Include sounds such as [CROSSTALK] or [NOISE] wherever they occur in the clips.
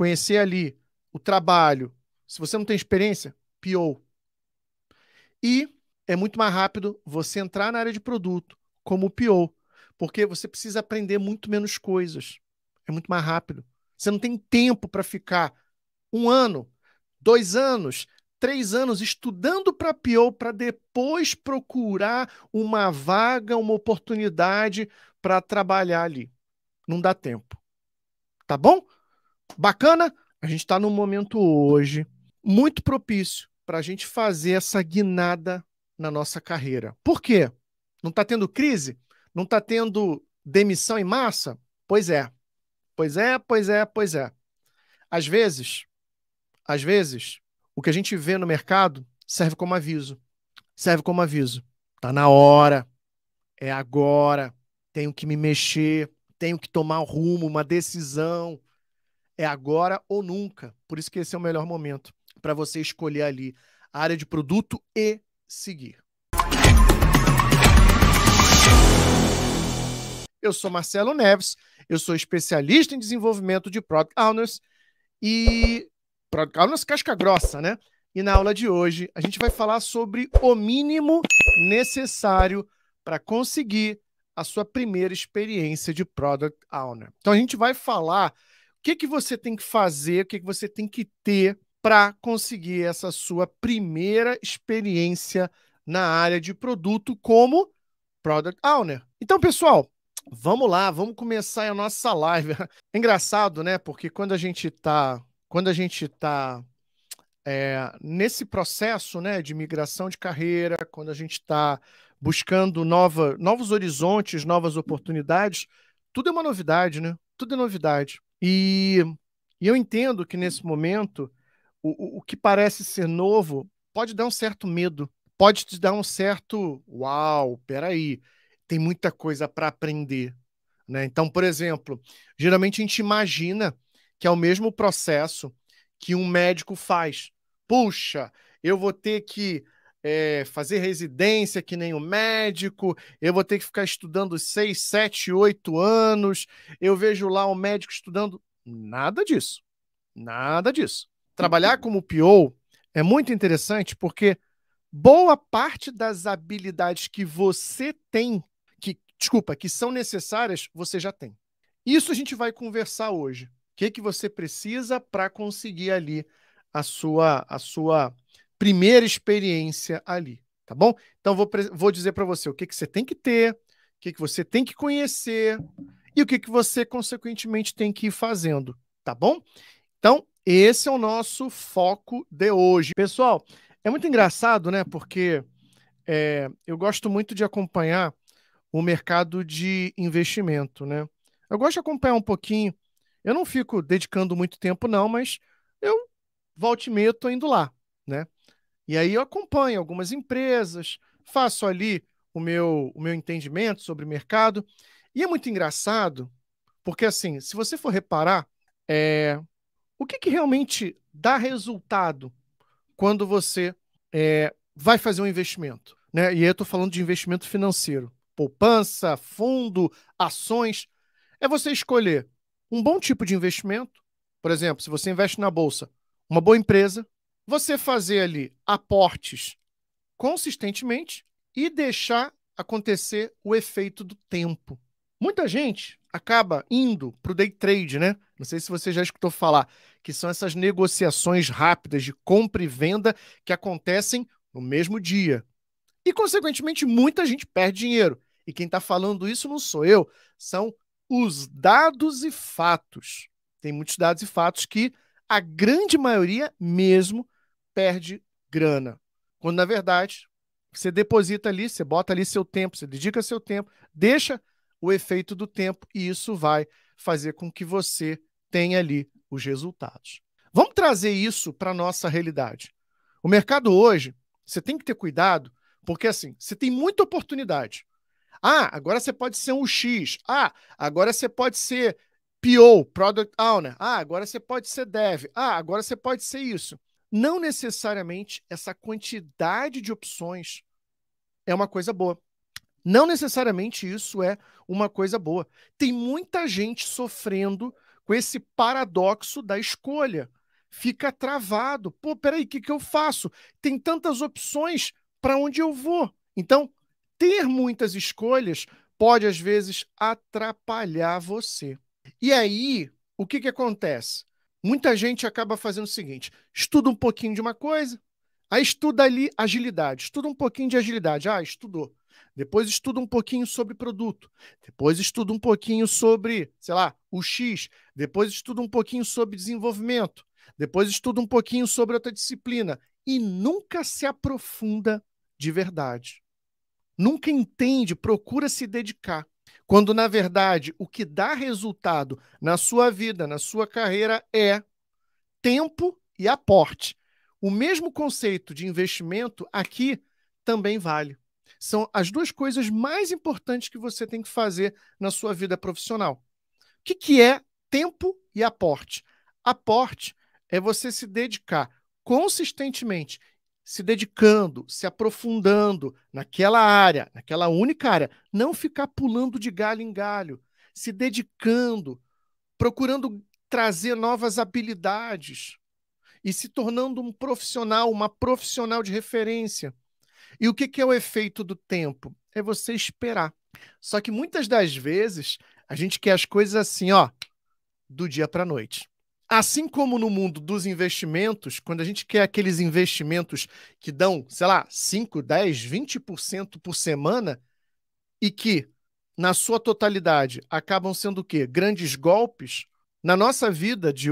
conhecer ali o trabalho. Se você não tem experiência, piou. E é muito mais rápido você entrar na área de produto como o PO, porque você precisa aprender muito menos coisas. É muito mais rápido. Você não tem tempo para ficar um ano, dois anos, três anos estudando para PO para depois procurar uma vaga, uma oportunidade para trabalhar ali. Não dá tempo. Tá bom? Bacana? A gente está num momento hoje muito propício para a gente fazer essa guinada na nossa carreira. Por quê? Não está tendo crise? Não está tendo demissão em massa? Pois é. Pois é, pois é, pois é. Às vezes, às vezes, o que a gente vê no mercado serve como aviso. Serve como aviso. Tá na hora. É agora. Tenho que me mexer, tenho que tomar rumo, uma decisão é agora ou nunca. Por isso que esse é o melhor momento para você escolher ali a área de produto e seguir. Eu sou Marcelo Neves, eu sou especialista em desenvolvimento de Product Owners e Product Owners casca grossa, né? E na aula de hoje a gente vai falar sobre o mínimo necessário para conseguir a sua primeira experiência de Product Owner. Então a gente vai falar que, que você tem que fazer, o que, que você tem que ter para conseguir essa sua primeira experiência na área de produto como Product Owner. Então, pessoal, vamos lá, vamos começar a nossa live. É [LAUGHS] engraçado, né? Porque quando a gente está quando a gente está é, nesse processo né, de migração de carreira, quando a gente está buscando nova, novos horizontes, novas oportunidades, tudo é uma novidade, né? Tudo é novidade. E, e eu entendo que nesse momento o, o que parece ser novo pode dar um certo medo, pode te dar um certo uau, peraí, tem muita coisa para aprender. Né? Então, por exemplo, geralmente a gente imagina que é o mesmo processo que um médico faz. Puxa, eu vou ter que é, fazer residência que nem o um médico, eu vou ter que ficar estudando 6, 7, 8 anos. Eu vejo lá um médico estudando. Nada disso. Nada disso. Trabalhar como PO é muito interessante porque boa parte das habilidades que você tem, que, desculpa, que são necessárias, você já tem. Isso a gente vai conversar hoje. O que, que você precisa para conseguir ali a sua, a sua primeira experiência ali, tá bom? Então vou, vou dizer para você o que, que você tem que ter, o que, que você tem que conhecer e o que, que você, consequentemente, tem que ir fazendo, tá bom? Então, esse é o nosso foco de hoje. Pessoal, é muito engraçado, né? Porque é, eu gosto muito de acompanhar o mercado de investimento, né? Eu gosto de acompanhar um pouquinho. Eu não fico dedicando muito tempo, não, mas eu volto e tô indo lá, né? E aí eu acompanho algumas empresas, faço ali o meu, o meu entendimento sobre o mercado. E é muito engraçado, porque assim, se você for reparar, é, o que, que realmente dá resultado quando você é, vai fazer um investimento? Né? E aí eu estou falando de investimento financeiro. Poupança, fundo, ações. É você escolher um bom tipo de investimento. Por exemplo, se você investe na bolsa, uma boa empresa você fazer ali aportes consistentemente e deixar acontecer o efeito do tempo. Muita gente acaba indo para o day trade, né? Não sei se você já escutou falar, que são essas negociações rápidas de compra e venda que acontecem no mesmo dia. E, consequentemente, muita gente perde dinheiro. E quem está falando isso não sou eu, são os dados e fatos. Tem muitos dados e fatos que a grande maioria mesmo perde grana. Quando, na verdade, você deposita ali, você bota ali seu tempo, você dedica seu tempo, deixa o efeito do tempo e isso vai fazer com que você tenha ali os resultados. Vamos trazer isso para a nossa realidade. O mercado hoje, você tem que ter cuidado, porque assim, você tem muita oportunidade. Ah, agora você pode ser um X. Ah, agora você pode ser PO, Product Owner. Ah, agora você pode ser Dev. Ah, agora você pode ser isso não necessariamente essa quantidade de opções é uma coisa boa. Não necessariamente isso é uma coisa boa. Tem muita gente sofrendo com esse paradoxo da escolha. Fica travado. Pô, peraí, o que, que eu faço? Tem tantas opções para onde eu vou. Então, ter muitas escolhas pode, às vezes, atrapalhar você. E aí, o que, que acontece? Muita gente acaba fazendo o seguinte: estuda um pouquinho de uma coisa, aí estuda ali agilidade, estuda um pouquinho de agilidade, ah, estudou. Depois estuda um pouquinho sobre produto, depois estuda um pouquinho sobre, sei lá, o X, depois estuda um pouquinho sobre desenvolvimento, depois estuda um pouquinho sobre outra disciplina e nunca se aprofunda de verdade. Nunca entende, procura se dedicar. Quando, na verdade, o que dá resultado na sua vida, na sua carreira, é tempo e aporte. O mesmo conceito de investimento aqui também vale. São as duas coisas mais importantes que você tem que fazer na sua vida profissional. O que, que é tempo e aporte? Aporte é você se dedicar consistentemente se dedicando, se aprofundando naquela área, naquela única área, não ficar pulando de galho em galho, se dedicando, procurando trazer novas habilidades e se tornando um profissional, uma profissional de referência. E o que, é o efeito do tempo? É você esperar. Só que muitas das vezes a gente quer as coisas assim, ó, do dia para a noite. Assim como no mundo dos investimentos, quando a gente quer aqueles investimentos que dão, sei lá, 5, 10, 20% por semana e que, na sua totalidade, acabam sendo o quê? Grandes golpes. Na nossa vida, de,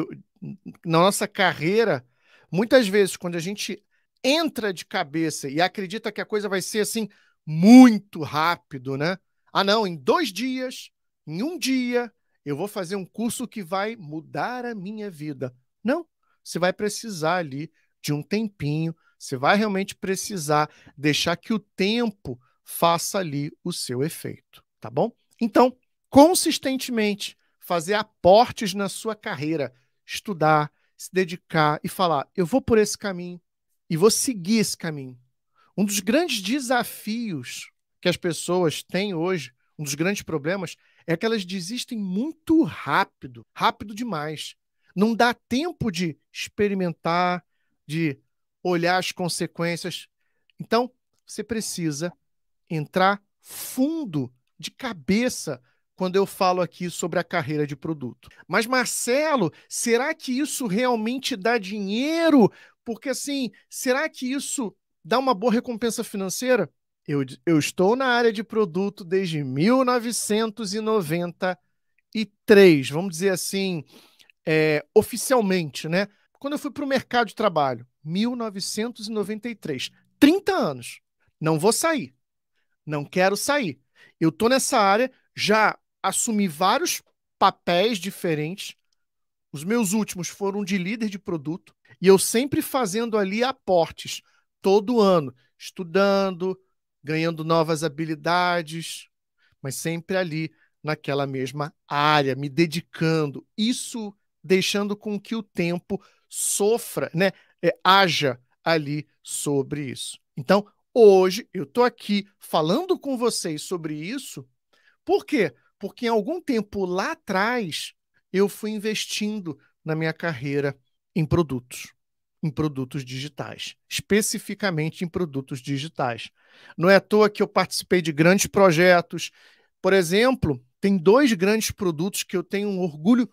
na nossa carreira, muitas vezes, quando a gente entra de cabeça e acredita que a coisa vai ser assim muito rápido, né? Ah, não, em dois dias, em um dia, eu vou fazer um curso que vai mudar a minha vida. Não, você vai precisar ali de um tempinho, você vai realmente precisar deixar que o tempo faça ali o seu efeito, tá bom? Então, consistentemente fazer aportes na sua carreira, estudar, se dedicar e falar: eu vou por esse caminho e vou seguir esse caminho. Um dos grandes desafios que as pessoas têm hoje, um dos grandes problemas, é que elas desistem muito rápido, rápido demais. Não dá tempo de experimentar, de olhar as consequências. Então, você precisa entrar fundo, de cabeça, quando eu falo aqui sobre a carreira de produto. Mas, Marcelo, será que isso realmente dá dinheiro? Porque, assim, será que isso dá uma boa recompensa financeira? Eu, eu estou na área de produto desde 1993, vamos dizer assim, é, oficialmente, né? Quando eu fui para o mercado de trabalho, 1993, 30 anos. Não vou sair, não quero sair. Eu tô nessa área, já assumi vários papéis diferentes. Os meus últimos foram de líder de produto e eu sempre fazendo ali aportes todo ano, estudando, ganhando novas habilidades, mas sempre ali naquela mesma área, me dedicando. Isso deixando com que o tempo sofra, né? É, haja ali sobre isso. Então, hoje eu estou aqui falando com vocês sobre isso. Por quê? Porque em algum tempo lá atrás eu fui investindo na minha carreira em produtos em produtos digitais, especificamente em produtos digitais. Não é à toa que eu participei de grandes projetos. Por exemplo, tem dois grandes produtos que eu tenho um orgulho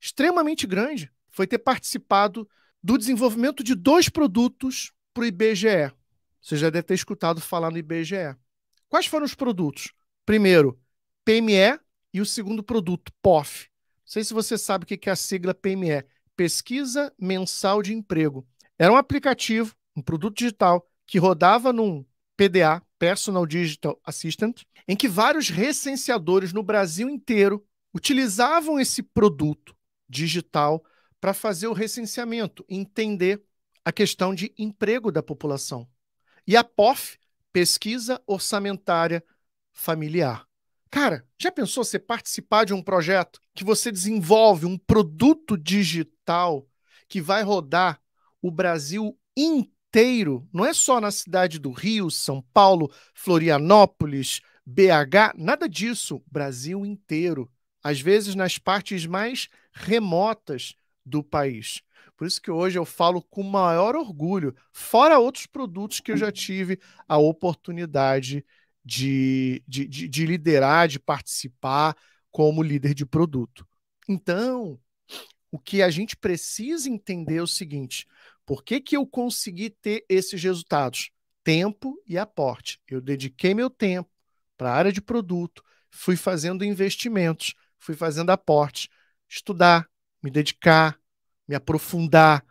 extremamente grande, foi ter participado do desenvolvimento de dois produtos para o IBGE. Você já deve ter escutado falar no IBGE. Quais foram os produtos? Primeiro, PME e o segundo produto, POF. Não sei se você sabe o que é a sigla PME. Pesquisa Mensal de Emprego. Era um aplicativo, um produto digital, que rodava num PDA, Personal Digital Assistant, em que vários recenseadores no Brasil inteiro utilizavam esse produto digital para fazer o recenseamento, entender a questão de emprego da população. E a POF, Pesquisa Orçamentária Familiar. Cara, já pensou você participar de um projeto que você desenvolve um produto digital? digital que vai rodar o Brasil inteiro, não é só na cidade do Rio, São Paulo, Florianópolis, BH, nada disso, Brasil inteiro, às vezes nas partes mais remotas do país. Por isso que hoje eu falo com maior orgulho, fora outros produtos que eu já tive a oportunidade de, de, de, de liderar, de participar como líder de produto. Então, o que a gente precisa entender é o seguinte: por que, que eu consegui ter esses resultados? Tempo e aporte. Eu dediquei meu tempo para a área de produto, fui fazendo investimentos, fui fazendo aporte, estudar, me dedicar, me aprofundar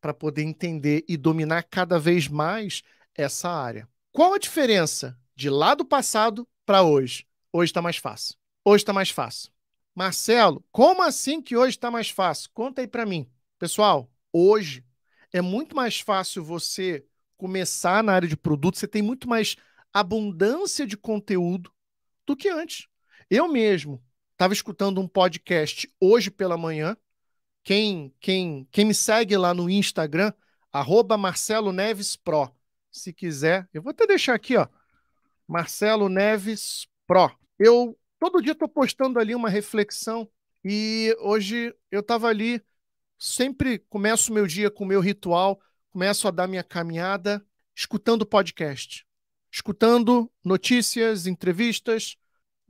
para poder entender e dominar cada vez mais essa área. Qual a diferença de lá do passado para hoje? Hoje está mais fácil. Hoje está mais fácil. Marcelo, como assim que hoje está mais fácil? Conta aí para mim. Pessoal, hoje é muito mais fácil você começar na área de produto, você tem muito mais abundância de conteúdo do que antes. Eu mesmo estava escutando um podcast hoje pela manhã. Quem, quem, quem me segue lá no Instagram, arroba Marcelo Neves Pro. Se quiser, eu vou até deixar aqui, ó. Marcelo Neves Pro. Eu todo dia estou postando ali uma reflexão e hoje eu estava ali, sempre começo o meu dia com o meu ritual, começo a dar minha caminhada escutando podcast, escutando notícias, entrevistas.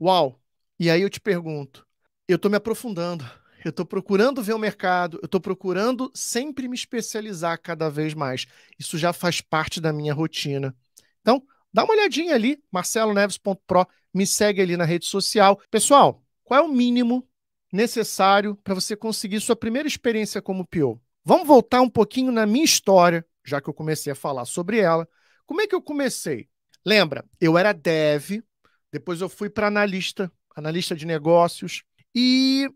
Uau! E aí eu te pergunto, eu estou me aprofundando, eu estou procurando ver o mercado, eu estou procurando sempre me especializar cada vez mais. Isso já faz parte da minha rotina. Então, dá uma olhadinha ali, marceloneves.pro, me segue ali na rede social. Pessoal, qual é o mínimo necessário para você conseguir sua primeira experiência como PO? Vamos voltar um pouquinho na minha história, já que eu comecei a falar sobre ela. Como é que eu comecei? Lembra, eu era dev, depois eu fui para analista, analista de negócios, e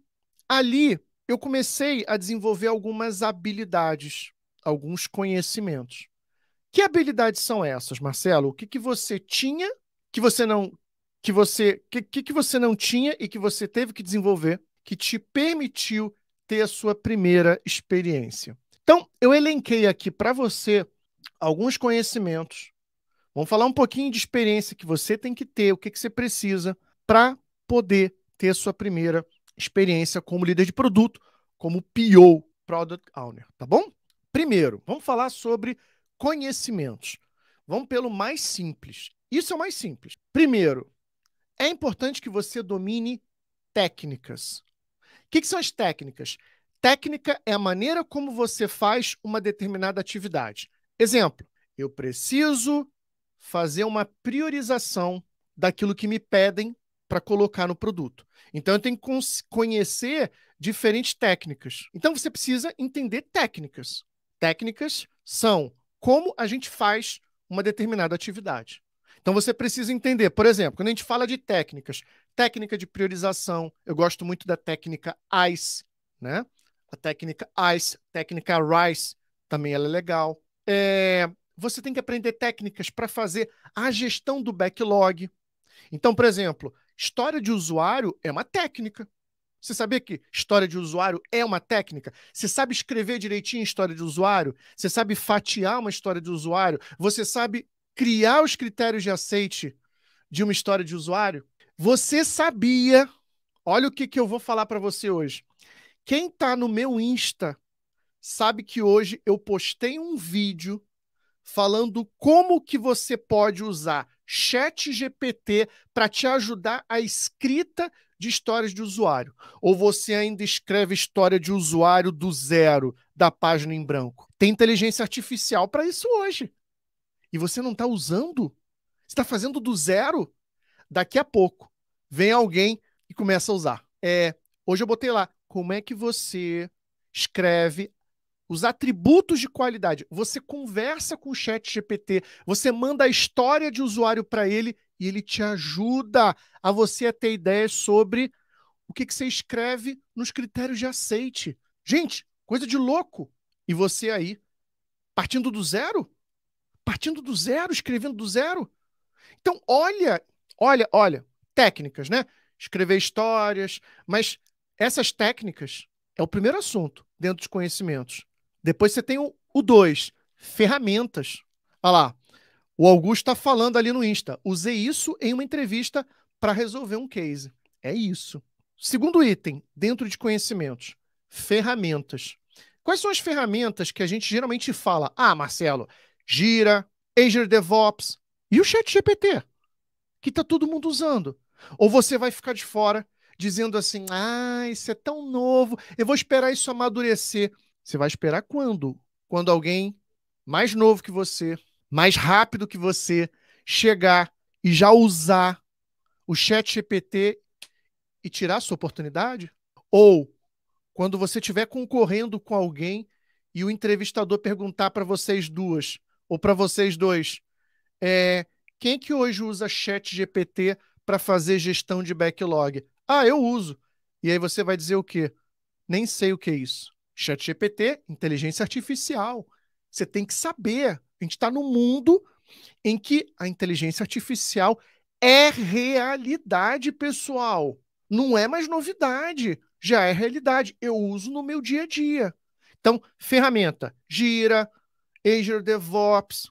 ali eu comecei a desenvolver algumas habilidades, alguns conhecimentos. Que habilidades são essas, Marcelo? O que, que você tinha que você não que você que, que você não tinha e que você teve que desenvolver que te permitiu ter a sua primeira experiência? Então, eu elenquei aqui para você alguns conhecimentos. Vamos falar um pouquinho de experiência que você tem que ter, o que, que você precisa para poder ter a sua primeira experiência como líder de produto, como PO, Product Owner, tá bom? Primeiro, vamos falar sobre conhecimentos. Vamos pelo mais simples. Isso é o mais simples. Primeiro, é importante que você domine técnicas. O que, que são as técnicas? Técnica é a maneira como você faz uma determinada atividade. Exemplo, eu preciso fazer uma priorização daquilo que me pedem para colocar no produto. Então eu tenho que conhecer diferentes técnicas. Então você precisa entender técnicas. Técnicas são como a gente faz uma determinada atividade. Então você precisa entender, por exemplo, quando a gente fala de técnicas, técnica de priorização, eu gosto muito da técnica ICE, né? A técnica ICE, técnica RICE, também ela é legal. É, você tem que aprender técnicas para fazer a gestão do backlog. Então, por exemplo, história de usuário é uma técnica. Você sabia que história de usuário é uma técnica? Você sabe escrever direitinho história de usuário? Você sabe fatiar uma história de usuário? Você sabe criar os critérios de aceite de uma história de usuário? Você sabia? Olha o que, que eu vou falar para você hoje. Quem está no meu Insta sabe que hoje eu postei um vídeo falando como que você pode usar Chat GPT para te ajudar a escrita de histórias de usuário? Ou você ainda escreve história de usuário do zero, da página em branco? Tem inteligência artificial para isso hoje. E você não está usando? Você está fazendo do zero? Daqui a pouco vem alguém e começa a usar. É, hoje eu botei lá como é que você escreve os atributos de qualidade. Você conversa com o chat GPT, você manda a história de usuário para ele e ele te ajuda a você a ter ideias sobre o que, que você escreve nos critérios de aceite. Gente, coisa de louco! E você aí, partindo do zero? Partindo do zero, escrevendo do zero? Então, olha, olha, olha, técnicas, né? Escrever histórias, mas essas técnicas é o primeiro assunto dentro dos conhecimentos. Depois você tem o, o dois, ferramentas. Olha lá, o Augusto está falando ali no Insta. Usei isso em uma entrevista para resolver um case. É isso. Segundo item, dentro de conhecimentos, ferramentas. Quais são as ferramentas que a gente geralmente fala? Ah, Marcelo, Gira, Azure DevOps e o ChatGPT, que está todo mundo usando. Ou você vai ficar de fora dizendo assim: ah, isso é tão novo, eu vou esperar isso amadurecer. Você vai esperar quando? Quando alguém mais novo que você, mais rápido que você chegar e já usar o chat GPT e tirar a sua oportunidade? Ou quando você estiver concorrendo com alguém e o entrevistador perguntar para vocês duas ou para vocês dois, é, quem que hoje usa chat GPT para fazer gestão de backlog? Ah, eu uso. E aí você vai dizer o quê? Nem sei o que é isso. Chat GPT, inteligência artificial. Você tem que saber. A gente está num mundo em que a inteligência artificial é realidade, pessoal. Não é mais novidade, já é realidade. Eu uso no meu dia a dia. Então, ferramenta Gira, Azure DevOps,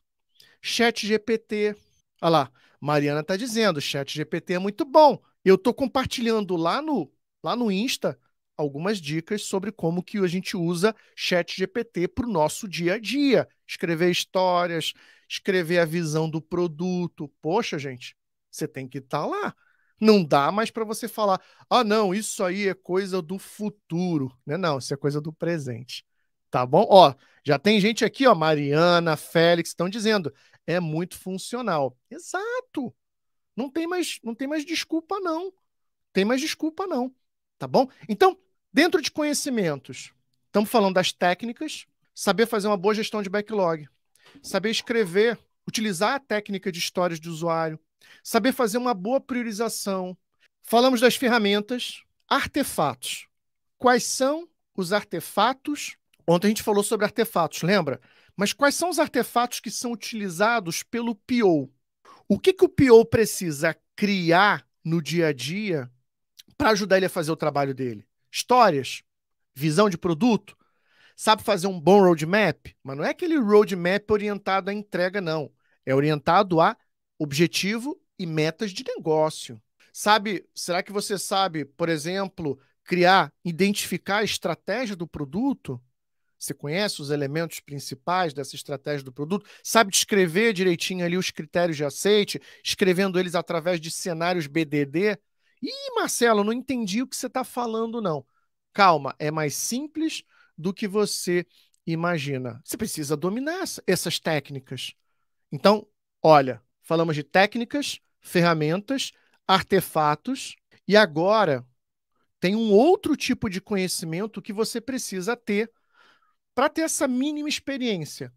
ChatGPT. Olha lá, Mariana está dizendo, ChatGPT é muito bom. Eu estou compartilhando lá no, lá no Insta algumas dicas sobre como que a gente usa ChatGPT para o nosso dia a dia escrever histórias, escrever a visão do produto. Poxa, gente, você tem que estar tá lá. Não dá mais para você falar, ah, não, isso aí é coisa do futuro, né? Não, isso é coisa do presente. Tá bom? Ó, já tem gente aqui, ó, Mariana, Félix, estão dizendo, é muito funcional. Exato. Não tem mais, não tem mais desculpa não. Tem mais desculpa não, tá bom? Então, dentro de conhecimentos, estamos falando das técnicas, saber fazer uma boa gestão de backlog, saber escrever, utilizar a técnica de histórias de usuário, saber fazer uma boa priorização. Falamos das ferramentas, artefatos. Quais são os artefatos? Ontem a gente falou sobre artefatos, lembra? Mas quais são os artefatos que são utilizados pelo PO? O que, que o PO precisa criar no dia a dia para ajudar ele a fazer o trabalho dele? Histórias, visão de produto, Sabe fazer um bom roadmap? Mas não é aquele roadmap orientado à entrega, não. É orientado a objetivo e metas de negócio. Sabe, será que você sabe, por exemplo, criar, identificar a estratégia do produto? Você conhece os elementos principais dessa estratégia do produto? Sabe descrever direitinho ali os critérios de aceite, escrevendo eles através de cenários BDD? Ih, Marcelo, não entendi o que você está falando, não. Calma, é mais simples do que você imagina. Você precisa dominar essas técnicas. Então, olha, falamos de técnicas, ferramentas, artefatos, e agora tem um outro tipo de conhecimento que você precisa ter para ter essa mínima experiência.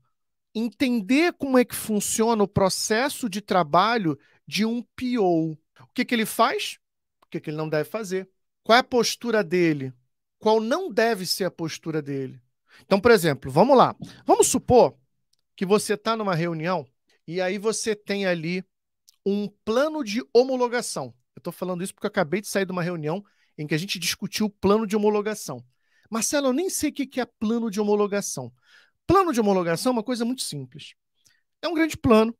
Entender como é que funciona o processo de trabalho de um PO. O que, que ele faz? O que, que ele não deve fazer? Qual é a postura dele? qual não deve ser a postura dele. Então, por exemplo, vamos lá. Vamos supor que você está numa reunião e aí você tem ali um plano de homologação. Eu estou falando isso porque eu acabei de sair de uma reunião em que a gente discutiu o plano de homologação. Marcelo, eu nem sei o que é plano de homologação. Plano de homologação é uma coisa muito simples. É um grande plano,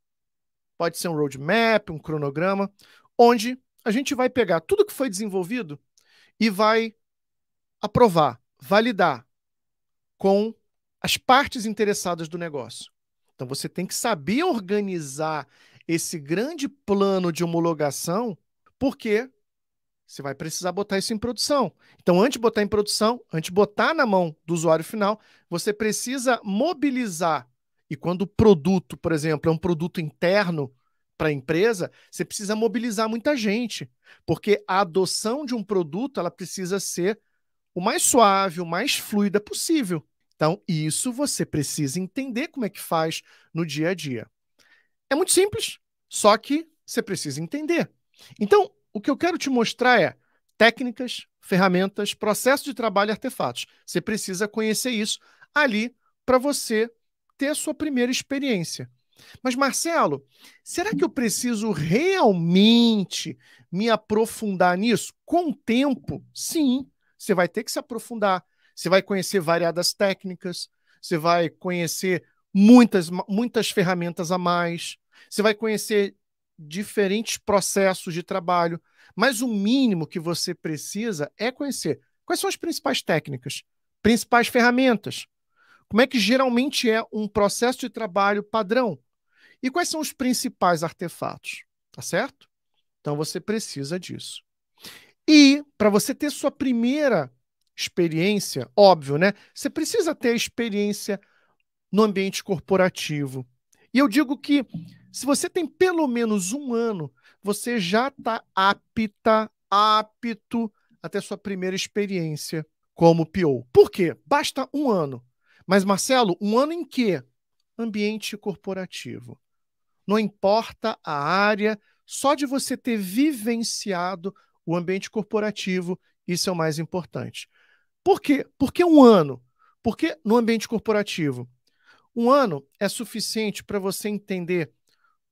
pode ser um roadmap, um cronograma, onde a gente vai pegar tudo que foi desenvolvido e vai aprovar, validar com as partes interessadas do negócio. Então você tem que saber organizar esse grande plano de homologação, porque você vai precisar botar isso em produção. Então, antes de botar em produção, antes de botar na mão do usuário final, você precisa mobilizar. E quando o produto, por exemplo, é um produto interno para a empresa, você precisa mobilizar muita gente, porque a adoção de um produto ela precisa ser o mais suave, o mais fluida possível. Então, isso você precisa entender como é que faz no dia a dia. É muito simples, só que você precisa entender. Então, o que eu quero te mostrar é técnicas, ferramentas, processo de trabalho e artefatos. Você precisa conhecer isso ali para você ter a sua primeira experiência. Mas, Marcelo, será que eu preciso realmente me aprofundar nisso? Com o tempo, sim você vai ter que se aprofundar, você vai conhecer variadas técnicas, você vai conhecer muitas, muitas ferramentas a mais, você vai conhecer diferentes processos de trabalho, mas o mínimo que você precisa é conhecer quais são as principais técnicas, principais ferramentas, como é que geralmente é um processo de trabalho padrão e quais são os principais artefatos, tá certo? Então você precisa disso. E para você ter sua primeira experiência, óbvio, né? Você precisa ter a experiência no ambiente corporativo. E eu digo que se você tem pelo menos um ano, você já está apta, apto até sua primeira experiência como PO. Por quê? Basta um ano. Mas, Marcelo, um ano em quê? Ambiente corporativo. Não importa a área, só de você ter vivenciado o ambiente corporativo, isso é o mais importante. Por quê? que um ano. Porque no ambiente corporativo, um ano é suficiente para você entender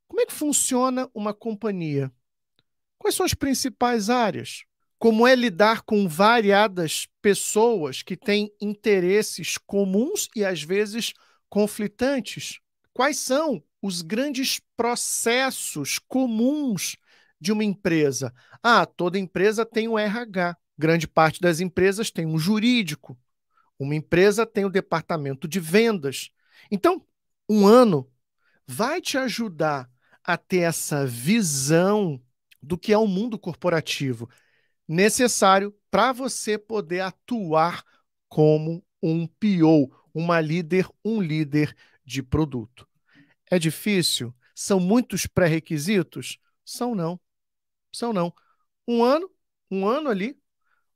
como é que funciona uma companhia, quais são as principais áreas, como é lidar com variadas pessoas que têm interesses comuns e às vezes conflitantes, quais são os grandes processos comuns de uma empresa? Ah, toda empresa tem um RH. Grande parte das empresas tem um jurídico. Uma empresa tem o um departamento de vendas. Então, um ano vai te ajudar a ter essa visão do que é o um mundo corporativo necessário para você poder atuar como um PO, uma líder, um líder de produto. É difícil? São muitos pré-requisitos? São não opção não. Um ano, um ano ali.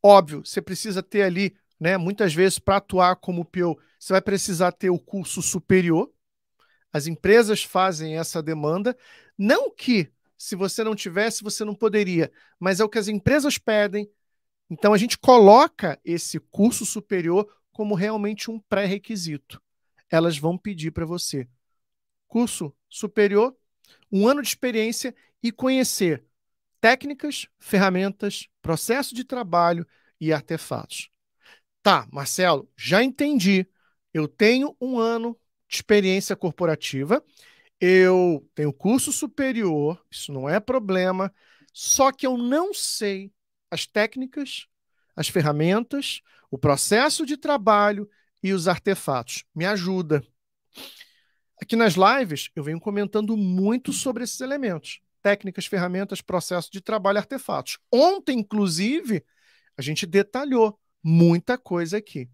Óbvio, você precisa ter ali, né? Muitas vezes, para atuar como PO, você vai precisar ter o curso superior. As empresas fazem essa demanda. Não que se você não tivesse, você não poderia, mas é o que as empresas pedem. Então a gente coloca esse curso superior como realmente um pré-requisito. Elas vão pedir para você curso superior, um ano de experiência e conhecer técnicas, ferramentas, processo de trabalho e artefatos. Tá, Marcelo, já entendi. Eu tenho um ano de experiência corporativa, eu tenho curso superior, isso não é problema, só que eu não sei as técnicas, as ferramentas, o processo de trabalho e os artefatos. Me ajuda. Aqui nas lives eu venho comentando muito sobre esses elementos técnicas, ferramentas, processo de trabalho, artefatos. Ontem, inclusive, a gente detalhou muita coisa aqui.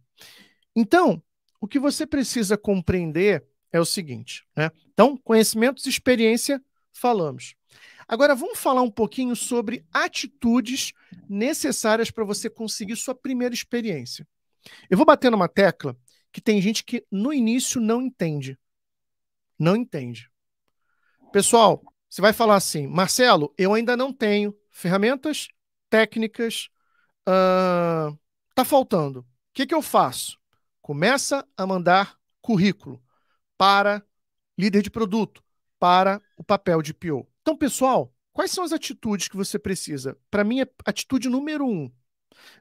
Então, o que você precisa compreender é o seguinte, né? Então, conhecimentos e experiência falamos. Agora vamos falar um pouquinho sobre atitudes necessárias para você conseguir sua primeira experiência. Eu vou bater numa tecla que tem gente que no início não entende. Não entende. Pessoal, você vai falar assim, Marcelo, eu ainda não tenho ferramentas técnicas, uh, tá faltando. O que, que eu faço? Começa a mandar currículo para líder de produto, para o papel de PO. Então, pessoal, quais são as atitudes que você precisa? Para mim, é atitude número um.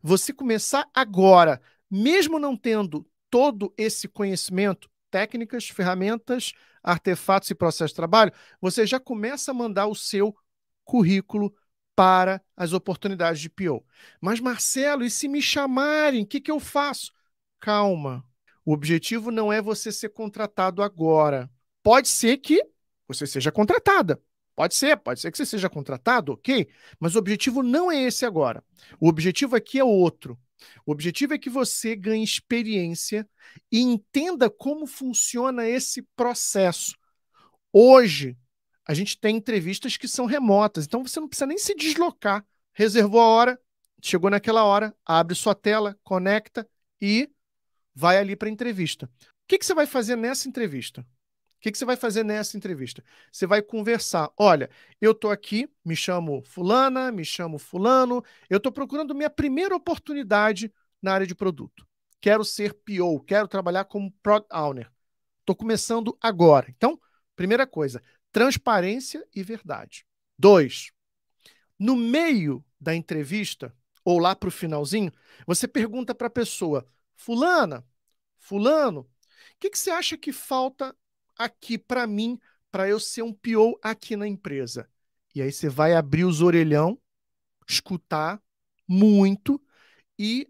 Você começar agora, mesmo não tendo todo esse conhecimento, técnicas, ferramentas, artefatos e processo de trabalho, você já começa a mandar o seu currículo para as oportunidades de PO. Mas, Marcelo, e se me chamarem, o que, que eu faço? Calma. O objetivo não é você ser contratado agora. Pode ser que você seja contratada. Pode ser, pode ser que você seja contratado, ok? Mas o objetivo não é esse agora. O objetivo aqui é outro. O objetivo é que você ganhe experiência e entenda como funciona esse processo. Hoje, a gente tem entrevistas que são remotas, então você não precisa nem se deslocar. Reservou a hora, chegou naquela hora, abre sua tela, conecta e vai ali para a entrevista. O que, que você vai fazer nessa entrevista? O que, que, você vai fazer nessa entrevista? Você vai conversar. Olha, eu estou aqui, me chamo Fulana, me chamo Fulano, eu estou procurando minha primeira oportunidade na área de produto. Quero ser PO, quero trabalhar como Product Owner. Estou começando agora. Então, primeira coisa, transparência e verdade. Dois, no meio da entrevista, ou lá para o finalzinho, você pergunta para a pessoa: Fulana, Fulano, o que, que você acha que falta aqui para mim, para eu ser um PO aqui na empresa. E aí você vai abrir os orelhão, escutar muito e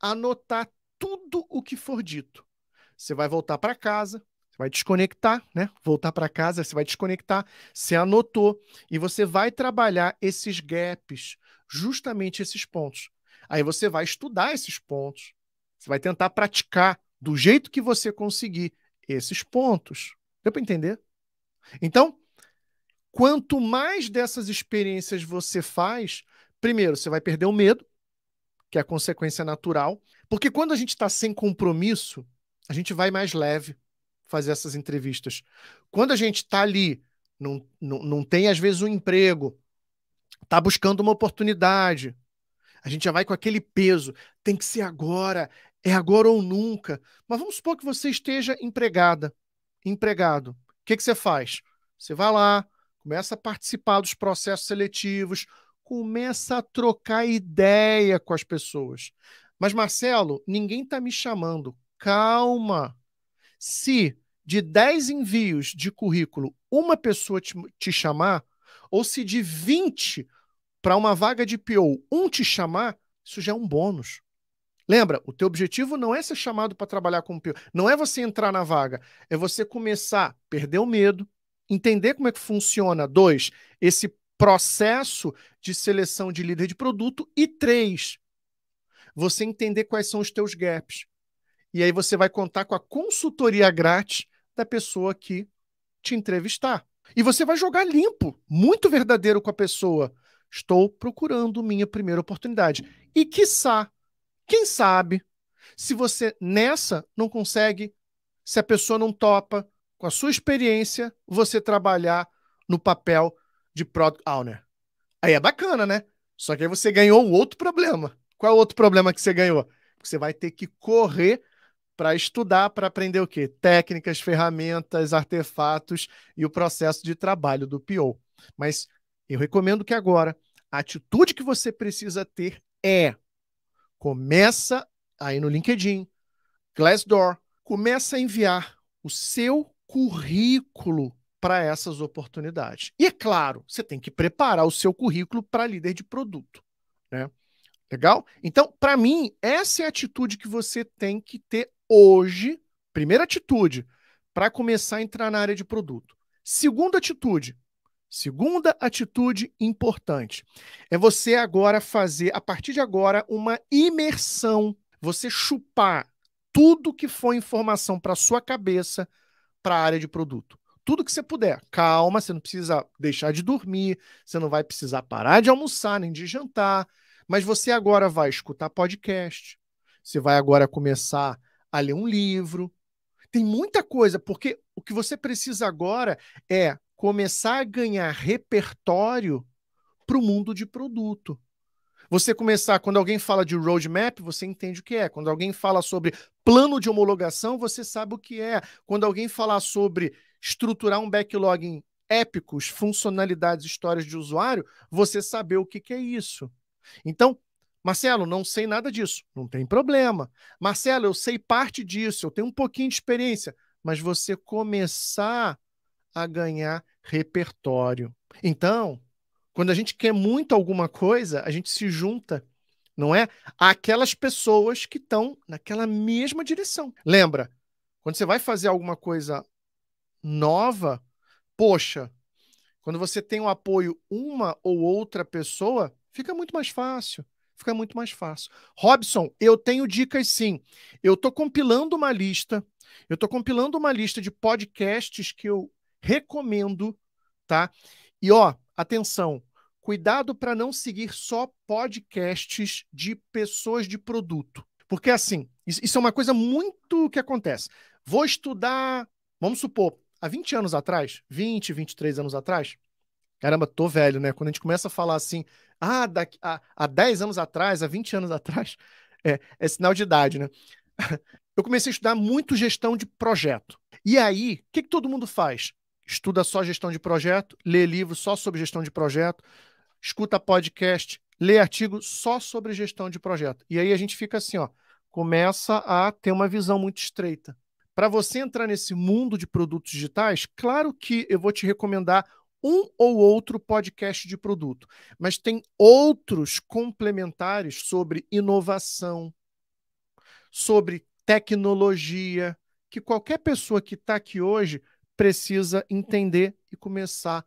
anotar tudo o que for dito. Você vai voltar para casa, vai desconectar, né? Voltar para casa, você vai desconectar, você anotou e você vai trabalhar esses gaps, justamente esses pontos. Aí você vai estudar esses pontos. Você vai tentar praticar do jeito que você conseguir esses pontos. Deu para entender? Então, quanto mais dessas experiências você faz, primeiro, você vai perder o medo, que é a consequência natural, porque quando a gente está sem compromisso, a gente vai mais leve fazer essas entrevistas. Quando a gente está ali, não, não, não tem às vezes um emprego, está buscando uma oportunidade, a gente já vai com aquele peso, tem que ser agora, é agora ou nunca. Mas vamos supor que você esteja empregada, empregado. O que, que você faz? Você vai lá, começa a participar dos processos seletivos, começa a trocar ideia com as pessoas. Mas, Marcelo, ninguém está me chamando. Calma. Se de 10 envios de currículo uma pessoa te, te chamar, ou se de 20 para uma vaga de PO um te chamar, isso já é um bônus. Lembra, o teu objetivo não é ser chamado para trabalhar como Pio, não é você entrar na vaga, é você começar a perder o medo, entender como é que funciona, dois, esse processo de seleção de líder de produto e três, você entender quais são os teus gaps. E aí você vai contar com a consultoria grátis da pessoa que te entrevistar. E você vai jogar limpo, muito verdadeiro com a pessoa. Estou procurando minha primeira oportunidade. E quiçá quem sabe se você nessa não consegue, se a pessoa não topa, com a sua experiência, você trabalhar no papel de product owner. Aí é bacana, né? Só que aí você ganhou um outro problema. Qual é o outro problema que você ganhou? Você vai ter que correr para estudar, para aprender o quê? Técnicas, ferramentas, artefatos e o processo de trabalho do PO. Mas eu recomendo que agora a atitude que você precisa ter é Começa aí no LinkedIn, Glassdoor, começa a enviar o seu currículo para essas oportunidades. E é claro, você tem que preparar o seu currículo para líder de produto, né? Legal? Então, para mim, essa é a atitude que você tem que ter hoje, primeira atitude, para começar a entrar na área de produto. Segunda atitude, Segunda atitude importante é você agora fazer, a partir de agora, uma imersão. Você chupar tudo que for informação para sua cabeça, para a área de produto. Tudo que você puder. Calma, você não precisa deixar de dormir, você não vai precisar parar de almoçar nem de jantar, mas você agora vai escutar podcast, você vai agora começar a ler um livro. Tem muita coisa, porque o que você precisa agora é começar a ganhar repertório para o mundo de produto. Você começar, quando alguém fala de roadmap, você entende o que é. Quando alguém fala sobre plano de homologação, você sabe o que é. Quando alguém falar sobre estruturar um backlog em épicos, funcionalidades, histórias de usuário, você saber o que, que é isso. Então, Marcelo, não sei nada disso. Não tem problema. Marcelo, eu sei parte disso, eu tenho um pouquinho de experiência. Mas você começar a ganhar repertório. Então, quando a gente quer muito alguma coisa, a gente se junta, não é? Aquelas pessoas que estão naquela mesma direção. Lembra? Quando você vai fazer alguma coisa nova, poxa, quando você tem o um apoio uma ou outra pessoa, fica muito mais fácil. Fica muito mais fácil. Robson, eu tenho dicas sim. Eu estou compilando uma lista. Eu estou compilando uma lista de podcasts que eu Recomendo, tá? E ó, atenção, cuidado para não seguir só podcasts de pessoas de produto. Porque assim, isso é uma coisa muito que acontece. Vou estudar, vamos supor, há 20 anos atrás, 20, 23 anos atrás, caramba, tô velho, né? Quando a gente começa a falar assim, ah, daqui, há, há 10 anos atrás, há 20 anos atrás, [LAUGHS] é, é sinal de idade, né? [LAUGHS] Eu comecei a estudar muito gestão de projeto. E aí, o que, que todo mundo faz? estuda só gestão de projeto, lê livro só sobre gestão de projeto, escuta podcast, lê artigo só sobre gestão de projeto. E aí a gente fica assim, ó, começa a ter uma visão muito estreita. Para você entrar nesse mundo de produtos digitais, claro que eu vou te recomendar um ou outro podcast de produto, mas tem outros complementares sobre inovação, sobre tecnologia, que qualquer pessoa que está aqui hoje precisa entender e começar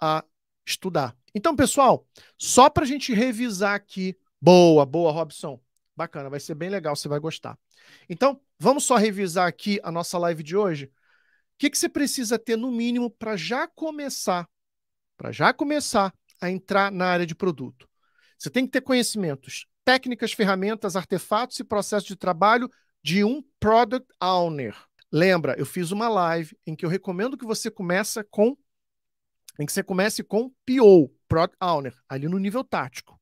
a estudar. Então, pessoal, só para a gente revisar aqui. Boa, boa, Robson. Bacana, vai ser bem legal, você vai gostar. Então, vamos só revisar aqui a nossa live de hoje. O que, que você precisa ter no mínimo para já começar, para já começar a entrar na área de produto? Você tem que ter conhecimentos, técnicas, ferramentas, artefatos e processos de trabalho de um product owner. Lembra, eu fiz uma live em que eu recomendo que você comece com em que você comece com PO, prod Owner, ali no nível tático.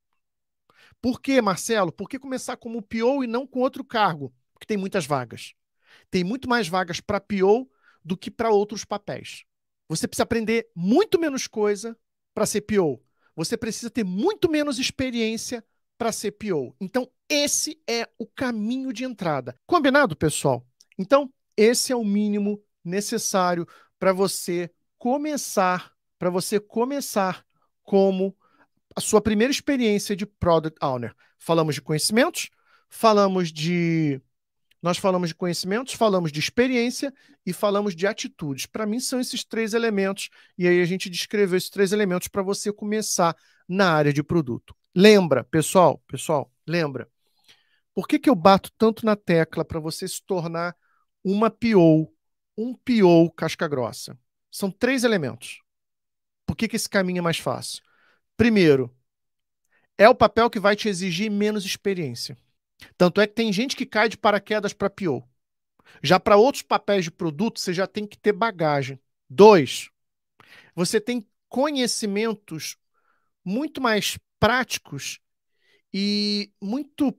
Por que, Marcelo? Por que começar como PO e não com outro cargo? Porque tem muitas vagas. Tem muito mais vagas para PO do que para outros papéis. Você precisa aprender muito menos coisa para ser PO. Você precisa ter muito menos experiência para ser PO. Então, esse é o caminho de entrada. Combinado, pessoal? Então, esse é o mínimo necessário para você começar, para você começar como a sua primeira experiência de product owner. Falamos de conhecimentos, falamos de nós falamos de conhecimentos, falamos de experiência e falamos de atitudes. Para mim, são esses três elementos, e aí a gente descreveu esses três elementos para você começar na área de produto. Lembra, pessoal, pessoal, lembra. Por que, que eu bato tanto na tecla para você se tornar uma PO, um PO casca grossa. São três elementos. Por que, que esse caminho é mais fácil? Primeiro, é o papel que vai te exigir menos experiência. Tanto é que tem gente que cai de paraquedas para PO. Já para outros papéis de produto, você já tem que ter bagagem. Dois, você tem conhecimentos muito mais práticos e muito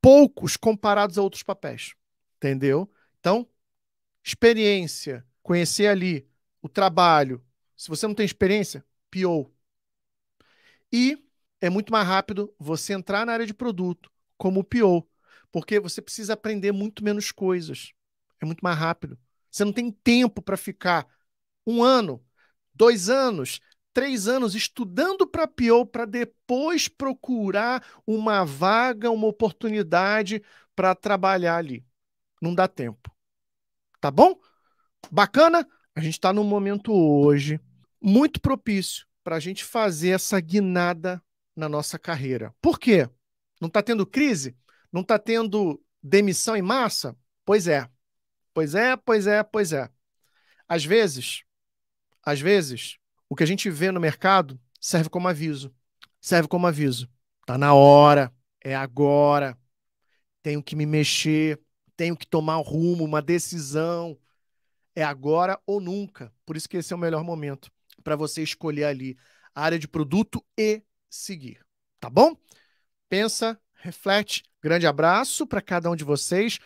poucos comparados a outros papéis. Entendeu? Então, experiência, conhecer ali o trabalho. Se você não tem experiência, piou. E é muito mais rápido você entrar na área de produto como PO, porque você precisa aprender muito menos coisas. É muito mais rápido. Você não tem tempo para ficar um ano, dois anos, três anos estudando para PO para depois procurar uma vaga, uma oportunidade para trabalhar ali. Não dá tempo tá bom? Bacana? A gente está num momento hoje muito propício para a gente fazer essa guinada na nossa carreira. Por quê? Não está tendo crise? Não está tendo demissão em massa? Pois é. Pois é, pois é, pois é. Às vezes, às vezes, o que a gente vê no mercado serve como aviso. Serve como aviso. Tá na hora, é agora. Tenho que me mexer, tenho que tomar um rumo, uma decisão. É agora ou nunca. Por isso que esse é o melhor momento para você escolher ali a área de produto e seguir. Tá bom? Pensa, reflete. Grande abraço para cada um de vocês.